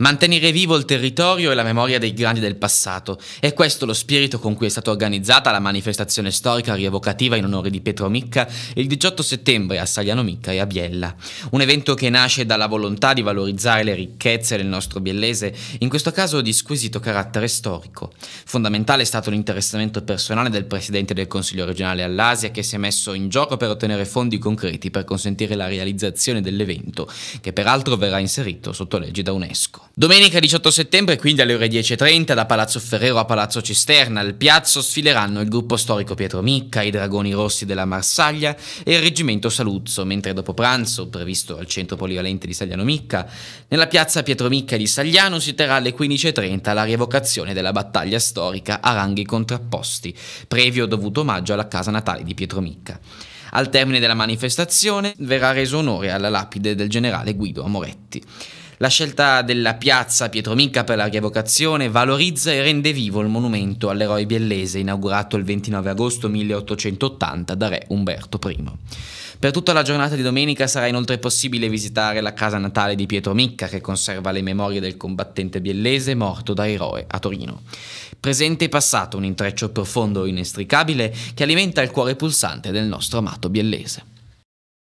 Mantenere vivo il territorio e la memoria dei grandi del passato. È questo lo spirito con cui è stata organizzata la manifestazione storica rievocativa in onore di Pietro Micca il 18 settembre a Sagliano Micca e a Biella. Un evento che nasce dalla volontà di valorizzare le ricchezze del nostro biellese, in questo caso di squisito carattere storico. Fondamentale è stato l'interessamento personale del presidente del Consiglio regionale all'Asia che si è messo in gioco per ottenere fondi concreti per consentire la realizzazione dell'evento, che peraltro verrà inserito sotto legge da UNESCO. Domenica 18 settembre, quindi alle ore 10.30, da Palazzo Ferrero a Palazzo Cisterna, al piazzo sfileranno il gruppo storico Pietro Micca, i Dragoni Rossi della Marsaglia e il Reggimento Saluzzo, mentre dopo pranzo, previsto al centro polivalente di Sagliano Micca, nella piazza Pietro Micca di Sagliano si terrà alle 15.30 la rievocazione della battaglia storica a ranghi contrapposti, previo dovuto omaggio alla casa natale di Pietro Micca. Al termine della manifestazione verrà reso onore alla lapide del generale Guido Amoretti. La scelta della piazza Pietro Micca per la rievocazione valorizza e rende vivo il monumento all'eroe biellese inaugurato il 29 agosto 1880 da re Umberto I. Per tutta la giornata di domenica sarà inoltre possibile visitare la casa natale di Pietro Micca che conserva le memorie del combattente biellese morto da eroe a Torino. Presente e passato un intreccio profondo e inestricabile che alimenta il cuore pulsante del nostro amato biellese.